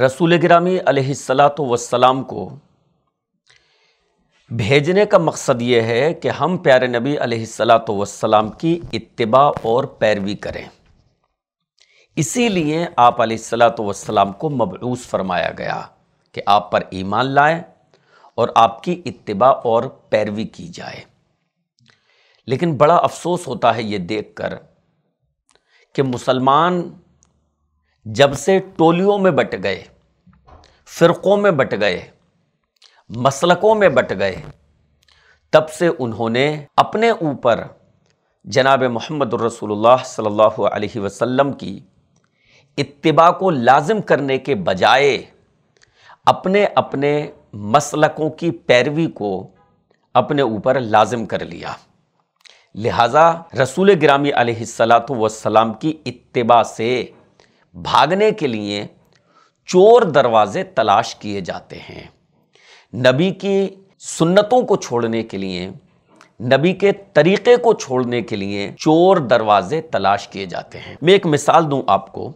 रसूल ग्रामी अलैहिस्सलात वसलाम को भेजने का मकसद ये है कि हम प्यारे नबी अलैहिस्सलात वसलाम की इत्तबा और पैरवी करें इसीलिए आप अलैहिस्सलात वसलाम को मबरूस फरमाया गया कि आप पर ईमान लाएं और आपकी इत्तबा और पैरवी की जाए लेकिन बड़ा अफसोस होता है ये देखकर कि मुसलमान जब से टोलियों में बट गए फ़िरक़ों में बट गए मसलकों में बट गए तब से उन्होंने अपने ऊपर जनाब मोहम्मद रसूलुल्लाह सल्लल्लाहु अलैहि वसल्लम की इत्तिबा को लाजिम करने के बजाय अपने अपने मसलकों की पैरवी को अपने ऊपर लाजिम कर लिया लिहाजा रसूल ग्रामी सलात वसलाम की इत्तिबा से भागने के लिए चोर दरवाजे तलाश किए जाते हैं नबी की सुन्नतों को छोड़ने के लिए नबी के तरीक़े को छोड़ने के लिए चोर दरवाजे तलाश किए जाते हैं मैं एक मिसाल दूं आपको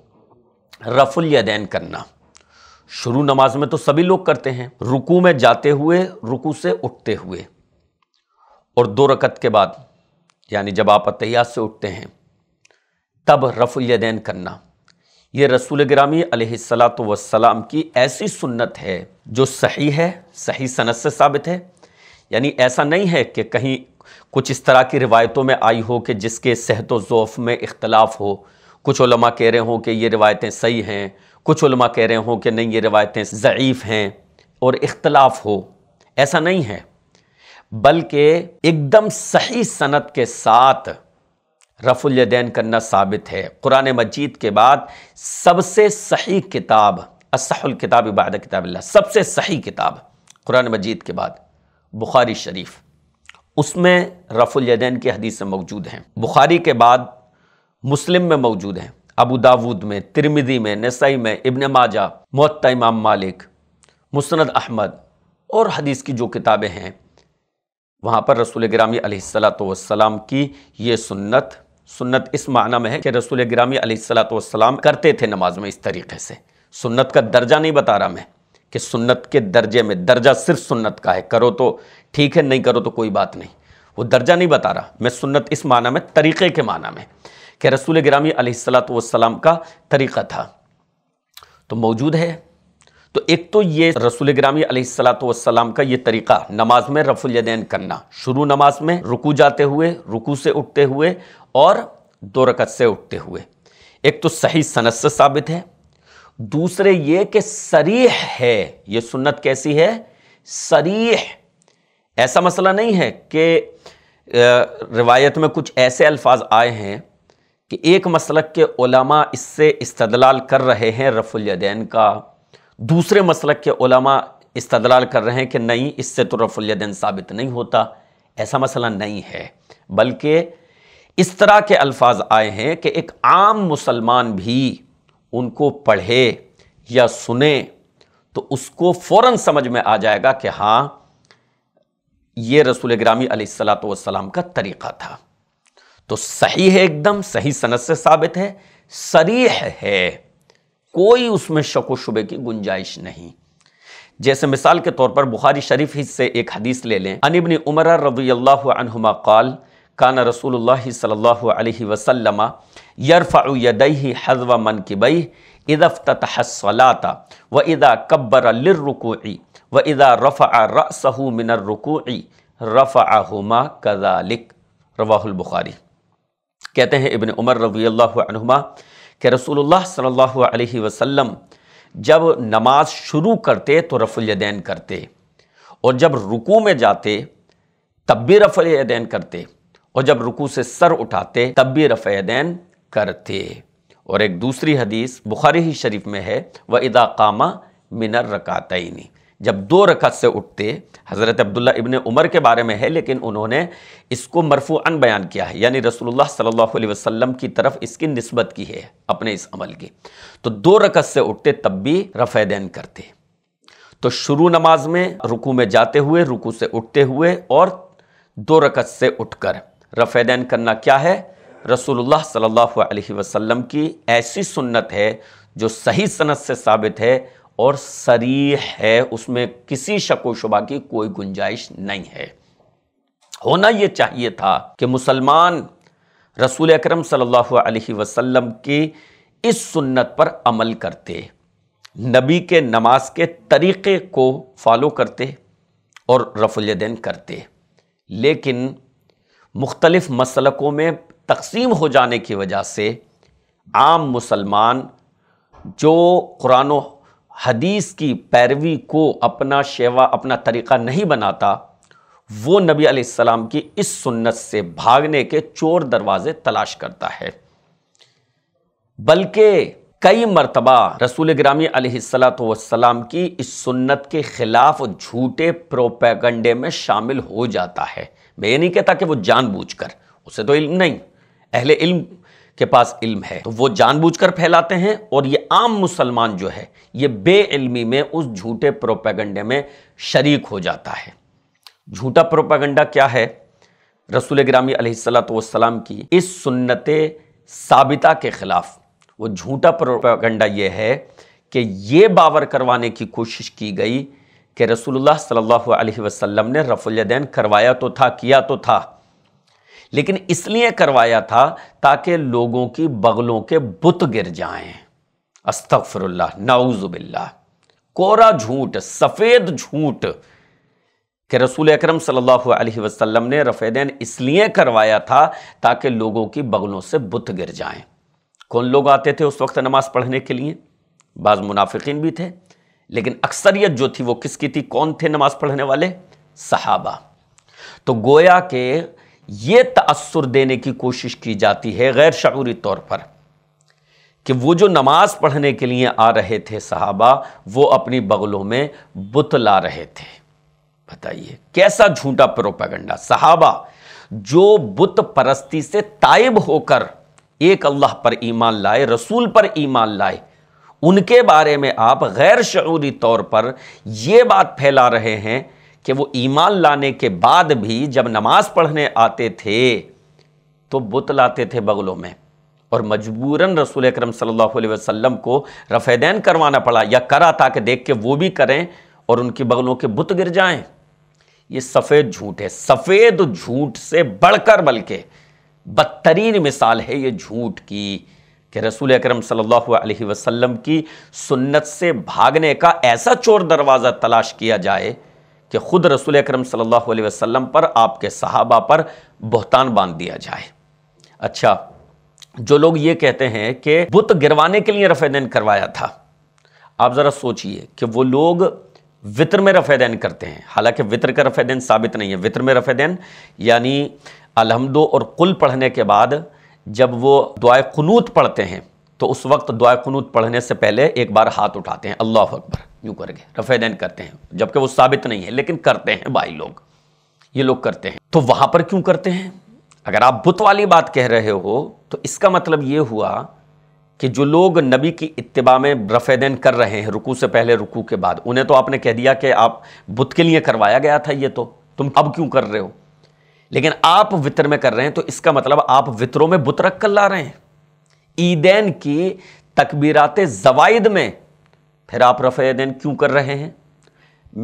रफुल यदैन करना शुरू नमाज में तो सभी लोग करते हैं रुकू में जाते हुए रुकू से उठते हुए और दो रकत के बाद यानी जब आप अतिया से उठते हैं तब रफुल यदैन करना ये रसूल ग्रामी सलात वसलाम की ऐसी सुन्नत है जो सही है सही सनत से साबित है यानी ऐसा नहीं है कि कहीं कुछ इस तरह की रिवायतों में आई हो कि जिसके सेहत वफ़ में इख्तलाफ हो कुछ उलमा कह रहे हों कि ये रिवायतें सही हैं कुछ उलमा कह रहे हों कि नहीं ये रिवायतें ज़यीफ़ हैं और इख्तलाफ हो ऐसा नहीं है बल्कि एकदम सही सनत के साथ रफ़ुलदैन करना साबित है कुरान मजीद के बाद सबसे सही किताब असहल किताब इबाद किताब सबसे सही किताब कुरान मजीद के बाद बुखारी शरीफ उसमें रफ़ुलदैन की हदीसें मौजूद हैं बुखारी के बाद मुस्लिम में मौजूद हैं अबू दाऊद में तिरमिदी में नसई में इबन माजा मत इमाम मालिक मुसनद अहमद और हदीस की जो किताबें हैं वहाँ पर रसूल ग्रामी सलाम की ये सुन्नत सुन्नत इस माना में है कि रसूल ग्रामी सलाम करते थे नमाज में इस तरीके से सुन्नत का दर्जा नहीं बता रहा मैं कि सुन्नत के दर्जे में दर्जा सिर्फ सुन्नत का है करो तो ठीक है नहीं करो तो कोई बात नहीं वो दर्जा नहीं बता रहा मैं सुन्नत इस माना में तरीक़े के माना में कि रसूल ग्रामी सलाम का तरीक़ा था तो मौजूद है तो एक तो ये रसूल ग्रामी सलाम का ये तरीका नमाज में रफुलदैन करना शुरू नमाज में रुकू जाते हुए रुकू से उठते हुए और दो रकत से उठते हुए एक तो सही सनस से साबित है दूसरे ये कि सरीह है ये सुन्नत कैसी है सरीह ऐसा मसला नहीं है कि रिवायत में कुछ ऐसे अल्फाज आए हैं कि एक मसलक के ओलमा इससे इस्तदलाल कर रहे हैं रफुलदैन का दूसरे मसलक के उलमा इस्तलाल कर रहे हैं कि नहीं इससे तो रफुल्यदन साबित नहीं होता ऐसा मसला नहीं है बल्कि इस तरह के अल्फाज आए हैं कि एक आम मुसलमान भी उनको पढ़े या सुने तो उसको फ़ौर समझ में आ जाएगा कि हाँ ये रसूल ग्रामी सलाम का तरीक़ा था तो सही है एकदम सही सनत से साबित है सरीह है कोई उसमें शक शुबे की गुंजाइश नहीं जैसे मिसाल के तौर पर बुखारी शरीफ ही से एक हदीस ले लें अनिबन उमर रबी अल्लाहुमा काल कान रसूल सल्ला वसलम यरफ़यदही हजव मन की बई इदफ़तहसलाता व इदा कब्बर लुकुई व इदा रफ़ा रसहू मिनर रुकुई रफ़ाहुमा कदालिक रवाहुल बुखारी कहते हैं इबन उमर रबी कि रसूलुल्लाह सल्लल्लाहु अलैहि वसल्लम जब नमाज शुरू करते तो रफुलदैन करते और जब रुकू में जाते तब भी रफुलदैन करते और जब रुकू से सर उठाते तब भी रफ़ैदैन करते और एक दूसरी हदीस बुखारी ही शरीफ में है व इदा कामा मिनर रकातनी जब दो रकत से उठते हज़रत अब्दुल्ला इब्ने उमर के बारे में है लेकिन उन्होंने इसको मरफूअन बयान किया है यानी रसूलुल्लाह सल्लल्लाहु अलैहि वसल्लम की तरफ इसकी नस्बत की है अपने इस अमल की तो दो रकत से उठते तब भी रफ़ैदैन करते तो शुरू नमाज में रुकू में जाते हुए रुकू से उठते हुए और दो रकत से उठकर रफ़ैदैन करना क्या है रसूलुल्लाह सल्लल्लाहु अलैहि वसल्लम की ऐसी सुन्नत है जो सही सनत से साबित है और सरी है उसमें किसी शको शुबा की कोई गुंजाइश नहीं है होना ये चाहिए था कि मुसलमान रसूल अक्रम सम की इस सुन्नत पर अमल करते नबी के नमाज के तरीक़े को फॉलो करते और रफुलदैन करते लेकिन मुख्तलफ़ मसलकों में तकसीम हो जाने की वजह से आम मुसलमान जो कुरान हदीस की पैरवी को अपना शेवा अपना तरीक़ा नहीं बनाता वो नबी अलैहिस्सलाम की इस सुन्नत से भागने के चोर दरवाजे तलाश करता है बल्कि कई मरतबा रसूल ग्रामी अलैहिस्सलाम की इस सुन्नत के ख़िलाफ़ झूठे प्रोपेगंडे में शामिल हो जाता है मैं ये नहीं कहता कि वो जानबूझकर उसे तो इल्म नहीं अहले इल्म के पास इल्म है तो वो जानबूझकर फैलाते हैं और ये आम मुसलमान जो है ये बेइल्मी में उस झूठे प्रोपेगंडे में शरीक हो जाता है झूठा प्रोपेगंडा क्या है रसूल ग्रामी अलैहिस्सलाम की इस सुन्नत साबिता के ख़िलाफ़ वो झूठा प्रोपेगंडा ये है कि ये बावर करवाने की कोशिश की गई कि रसूलुल्लाह सल्लल्लाहु अलैहि वसल्लम ने रफ़ुलदैन करवाया तो था किया तो था लेकिन इसलिए करवाया था ताकि लोगों की बगलों के बुत गिर जाएं अस्तफरल्ला नाउजुबिल्ला कोरा झूठ सफ़ेद झूठ कि रसूल अकरम सल्लल्लाहु अलैहि वसल्लम ने रफ़ेदैन इसलिए करवाया था ताकि लोगों की बगलों से बुत गिर जाएं कौन लोग आते थे उस वक्त नमाज़ पढ़ने के लिए बाज़ मुनाफिकीन भी थे लेकिन अक्सरियत जो थी वो किसकी थी कौन थे नमाज़ पढ़ने वाले सहाबा तो गोया के ये तसर देने की कोशिश की जाती है गैर शूरी तौर पर कि वो जो नमाज पढ़ने के लिए आ रहे थे साहबा वो अपनी बगलों में बुत ला रहे थे बताइए कैसा झूठा प्रोपेगंडा साहबा जो बुत परस्ती से ताइब होकर एक अल्लाह पर ईमान लाए रसूल पर ईमान लाए उनके बारे में आप गैर शूरी तौर पर यह बात फैला रहे हैं कि वो ईमान लाने के बाद भी जब नमाज़ पढ़ने आते थे तो बुत लाते थे बगलों में और मजबूरन रसूल अक्रम सल्लल्लाहु अलैहि वसल्लम को रफेदैन करवाना पड़ा या करा ताकि देख के वो भी करें और उनके बगलों के बुत गिर जाएं ये सफ़ेद झूठ है सफ़ेद झूठ से बढ़कर बल्कि बदतरीन मिसाल है ये झूठ की कि रसूल अकरम सल्लल्लाहु अलैहि वसल्लम की सुन्नत से भागने का ऐसा चोर दरवाज़ा तलाश किया जाए कि ख़ुद रसूल अक्रम सल्ला अलैहि पर आपके सहाबा पर बहतान बांध दिया जाए अच्छा जो लोग ये कहते हैं कि बुत गिरवाने के लिए दिन करवाया था आप ज़रा सोचिए कि वो लोग वित्र में रफ़ैदैन करते हैं हालांकि वित्र का रफ़ैदैन साबित नहीं है वित्र में दिन यानी अलहमदो और कुल पढ़ने के बाद जब वो दुआ खनूत पढ़ते हैं तो उस वक्त दुआ खनूत पढ़ने से पहले एक बार हाथ उठाते हैं अल्लाह अकबर यूँ करके दैन करते हैं जबकि वो साबित नहीं है लेकिन करते हैं भाई लोग ये लोग करते हैं तो वहाँ पर क्यों करते हैं अगर आप बुत वाली बात कह रहे हो तो इसका मतलब ये हुआ कि जो लोग नबी की इतबा में दैन कर रहे हैं रुकू से पहले रुकू के बाद उन्हें तो आपने कह दिया कि आप बुत के लिए करवाया गया था ये तो तुम अब क्यों कर रहे हो लेकिन आप वितर में कर रहे हैं तो इसका मतलब आप वितरों में बुत रख कर ला रहे हैं ईदेन की तकबीरात जवाइद में फिर आप रफ़ दिन क्यों कर रहे हैं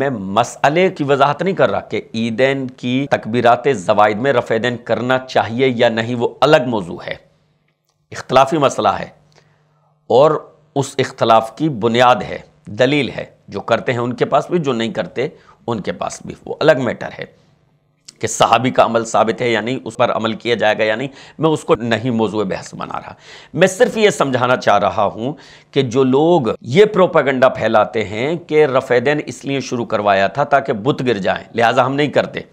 मैं मसले की वजाहत नहीं कर रहा कि ईदेन की तकबीरात जवाइद में रफ़ दिन करना चाहिए या नहीं वो अलग मौजू है इख्तलाफी मसला है और उस इख्तलाफ की बुनियाद है दलील है जो करते हैं उनके पास भी जो नहीं करते उनके पास भी वो अलग मैटर है कि सहाबी का अमल साबित है या नहीं उस पर अमल किया जाएगा या नहीं मैं उसको नहीं मौजू बहस बना रहा मैं सिर्फ ये समझाना चाह रहा हूँ कि जो लोग ये प्रोपागंडा फैलाते हैं कि रफेदेन इसलिए शुरू करवाया था ताकि बुत गिर जाएँ लिहाजा हम नहीं करते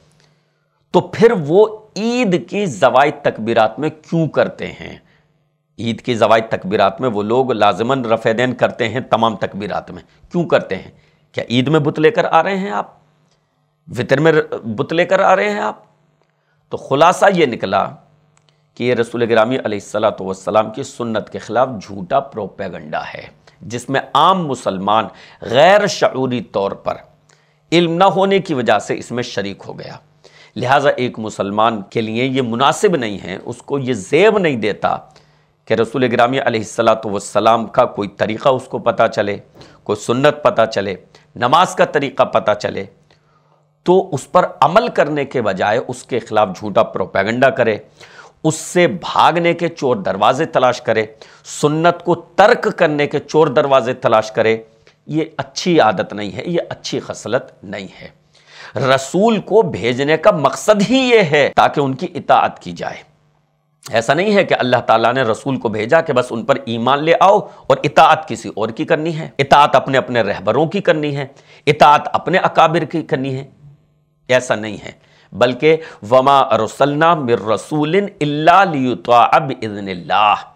तो फिर वो ईद की जवायद तकबीरात में क्यों करते हैं ईद की जवायद तकबीरात में वो लोग लाजमन रफेदेन करते हैं तमाम तकबीरत में क्यों करते हैं क्या ईद में बुत लेकर आ रहे हैं आप वितर में बुत लेकर आ रहे हैं आप तो ख़ुलासा ये निकला कि ये रसूल ग्रामी सलाम की सुन्नत के ख़िलाफ़ झूठा प्रोपेगंडा है जिसमें आम मुसलमान गैर शूरी तौर पर इल्म न होने की वजह से इसमें शरीक हो गया लिहाजा एक मुसलमान के लिए ये मुनासिब नहीं है उसको ये जेब नहीं देता कि रसूल ग्रामी सलाम का कोई तरीक़ा उसको पता चले कोई सुन्नत पता चले नमाज का तरीक़ा पता चले तो उस पर अमल करने के बजाय उसके खिलाफ झूठा प्रोपेगेंडा करे उससे भागने के चोर दरवाजे तलाश करे सुन्नत को तर्क करने के चोर दरवाजे तलाश करे ये अच्छी आदत नहीं है ये अच्छी खसलत नहीं है रसूल को भेजने का मकसद ही ये है ताकि उनकी इताअत की जाए ऐसा नहीं है कि अल्लाह ताला ने रसूल को भेजा कि बस उन पर ईमान ले आओ और इतात किसी और की करनी है इतात अपने अपने रहबरों की करनी है इतात अपने अकाबिर की करनी है ऐसा नहीं है बल्कि वमा रसलना मिर रसूल अब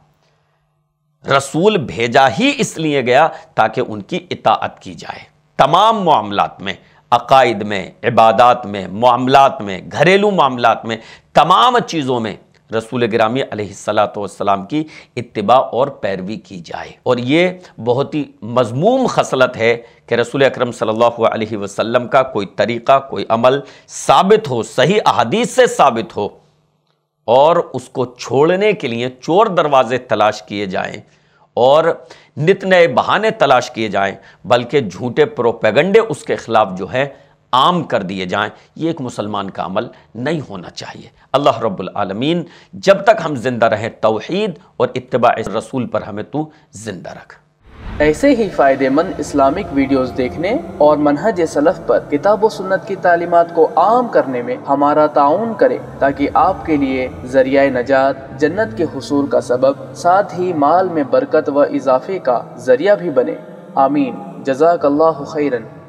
रसूल भेजा ही इसलिए गया ताकि उनकी इताअत की जाए तमाम मामलात में अकायद में इबादत में मामलात में घरेलू मामलात में तमाम चीज़ों में रसूल ग्रामी अलैहिस्सलाम की इतबा और पैरवी की जाए और ये बहुत ही मजमूम खसलत है कि रसूल अक्रम सल्लल्लाहु अलैहि वसल्लम का कोई तरीक़ा कोई अमल साबित हो सही अहादीस से साबित हो और उसको छोड़ने के लिए चोर दरवाजे तलाश किए जाएं और नित नए बहाने तलाश किए जाएं बल्कि झूठे प्रोपेगंडे उसके ख़िलाफ़ जो है आम कर दिए जाएं ये एक मुसलमान का अमल नहीं होना चाहिए अल्लाह रब्बुल आलमीन जब तक हम ज़िंदा रहें तोहद और इतबा रसूल पर हमें तू ज़िंदा रख ऐसे ही फ़ायदेमंद इस्लामिक वीडियोस देखने और मनहज सलफ़ पर किताब व सुन्नत की तालीमत को आम करने में हमारा ताउन करें ताकि आपके लिए जरिया नजात जन्नत के हसूल का सबब साथ ही माल में बरकत व इजाफे का जरिया भी बने आमीन जजाक खैरन